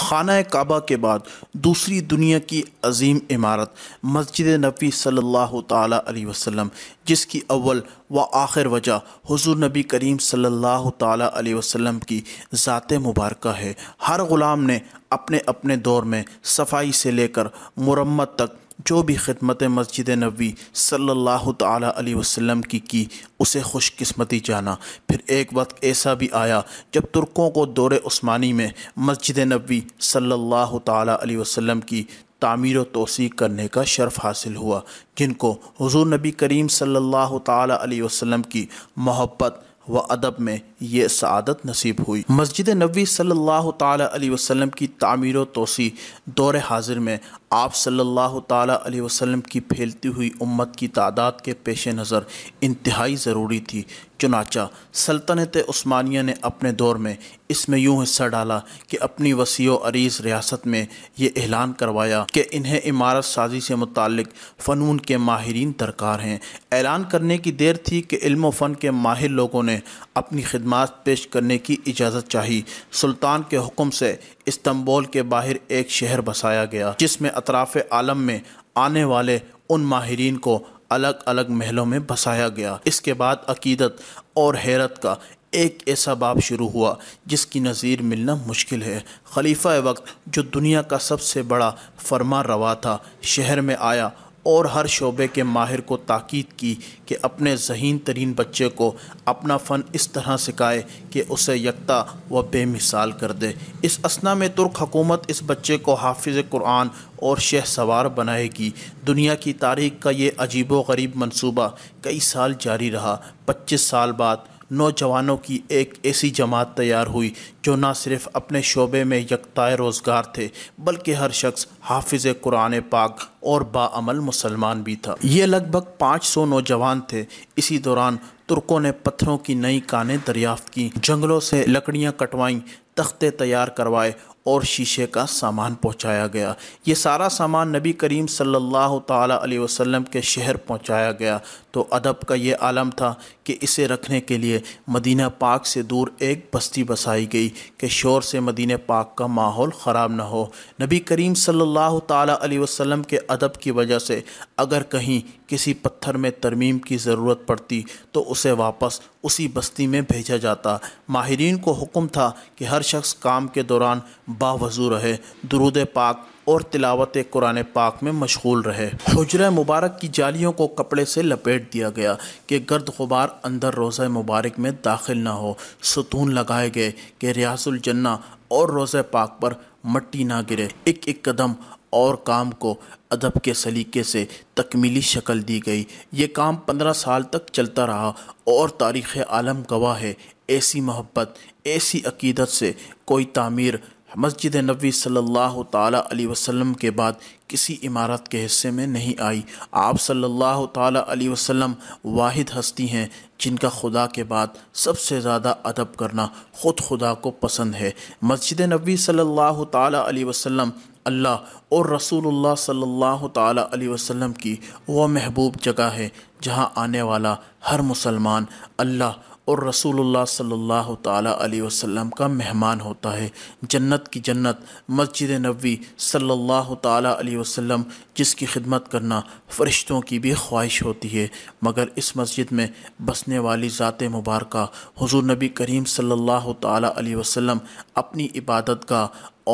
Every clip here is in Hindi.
खाना काबा के बाद दूसरी दुनिया की अजीम इमारत मस्जिद नबी सल्लल्लाहु अलैहि वसल्लम जिसकी अव्वल व आखिर वजह हुजूर नबी करीम सल्लल्लाहु अलैहि वसल्लम की ज़ात मुबारक है हर ग़ुलाम ने अपने अपने दौर में सफाई से लेकर मुरम्मत तक जो भी खदमत मस्जिद नबी सल्लल्लाहु अलैहि वसल्लम की की उसे खुशकस्मती जाना फिर एक वक्त ऐसा भी आया जब तुर्कों को दौरे उस्मानी में मस्जिद नबी सल्लल्लाहु अलैहि वसल्लम की तामीर व तोसी करने का शर्फ हासिल हुआ जिनको हुजूर नबी करीम सल्लल्लाहु अलैहि वसल्लम की मोहब्बत व अदब में ये सआदत नसीब हुई मस्जिद नबी सल्लल्लाहु अलैहि वसल्लम की तामीर व तोसी दौर हाजिर में आप सल्लल्लाहु अलैहि वसल्लम की फैलती हुई उम्मत की तादाद के पेश नज़र इंतहाई ज़रूरी थी चुनाचा सल्तनत उस्मानिया ने अपने दौर में इसमें यूँ हिस्सा डाला कि अपनी वसी अरीज़ रियासत में ये ऐलान करवाया कि इन्हें इमारत साजी से मुतक़ फ़नून के माहरीन दरकार हैं ऐलान करने की देर थी कि इल्म फ़न के माहिर लोगों ने अपनी खदमात पेश करने की इजाज़त चाही सुल्तान के हुक्म से इस्तंबोल के बाहर एक शहर बसाया गया जिसमें अतराफ आलम में आने वाले उन माहरीन को अलग अलग महलों में बसाया गया इसके बाद अकीदत और हैरत का एक ऐसा बाब शुरू हुआ जिसकी नज़ीर मिलना मुश्किल है खलीफा वक्त जो दुनिया का सबसे बड़ा फरमा रवा था शहर में आया और हर शोबे के माहिर को ताकीद की कि अपने जहीन तरीन बच्चे को अपना फ़न इस तरह सिखाए कि उसे यकता व बेमिसाल कर दे इस असना में तुर्क हकूमत इस बच्चे को हाफिज़ कुरान और शह सवार बनाएगी दुनिया की तारीख का ये अजीब व गरीब मनसूबा कई साल जारी रहा पच्चीस साल बाद नौजवानों की एक ऐसी जमात तैयार हुई जो ना सिर्फ अपने शोबे में यकताए रोज़गार थे बल्कि हर शख्स हाफिज़ कुरान पाक और बामल मुसलमान भी था ये लगभग 500 नौजवान थे इसी दौरान तुर्कों ने पत्थरों की नई कानें दरियाफ्त की जंगलों से लकड़ियाँ कटवाईं तख्ते तैयार करवाए और शीशे का सामान पहुंचाया गया ये सारा सामान नबी करीम सल्लल्लाहु सल्ला वसल्लम के शहर पहुंचाया गया तो अदब का ये आलम था कि इसे रखने के लिए मदीना पाक से दूर एक बस्ती बसाई गई कि शोर से मदीन पाक का माहौल ख़राब ना हो नबी करीम सल्लल्लाहु सल्ला वसल्लम के अदब की वजह से अगर कहीं किसी पत्थर में तरमीम की ज़रूरत पड़ती तो उसे वापस उसी बस्ती में भेजा जाता माहरीन को हुक्म था कि हर शख्स काम के दौरान बावजू रहे दरूद पाक और तिलावत कुरान पाक में मशगूल रहे हजर मुबारक की जालियों को कपड़े से लपेट दिया गया कि गर्द गुबार अंदर रोज़ मुबारक में दाखिल ना हो सतून लगाए गए कि रियासुलजन्ना और रोज़ पाक पर मट्टी ना गिरे एक एक कदम और काम को अदब के सलीके से तकमीली शक्ल दी गई ये काम पंद्रह साल तक चलता रहा और तारीख़ आलम गवाह है ऐसी मोहब्बत ऐसी अकीदत से कोई तामीर मस्जिद नबी सल्लल्लाहु अलैहि वसल्लम के बाद किसी इमारत के हिस्से में नहीं आई आप सल्लल्लाहु अलैहि वसल्लम वाहिद हस्ती हैं जिनका खुदा के बाद सबसे ज़्यादा अदब करना ख़ुद खुदा को पसंद है मस्जिद नबी सल्लल्लाहु अलैहि वसल्लम अल्लाह और रसूलुल्लाह सल्लल्लाहु अलैहि वसल्लम की वह महबूब जगह है जहाँ आने वाला हर मुसलमान अल्लाह और रसूलुल्लाह सल्लल्लाहु अलैहि वसल्लम का मेहमान होता है जन्नत की जन्नत मस्जिद नबी सल्लल्लाहु अलैहि वसल्लम जिसकी खिदमत करना फ़रिश्तों की भी ख्वाहिश होती है मगर इस मस्जिद में बसने वाली ज़ात मुबारक हुजूर नबी करीम सल्लल्लाहु अलैहि वसल्लम अपनी इबादत का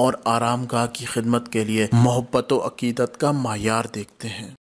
और आराम गाह की खिदमत के लिए मोहब्बत व अकीदत का मायार देखते हैं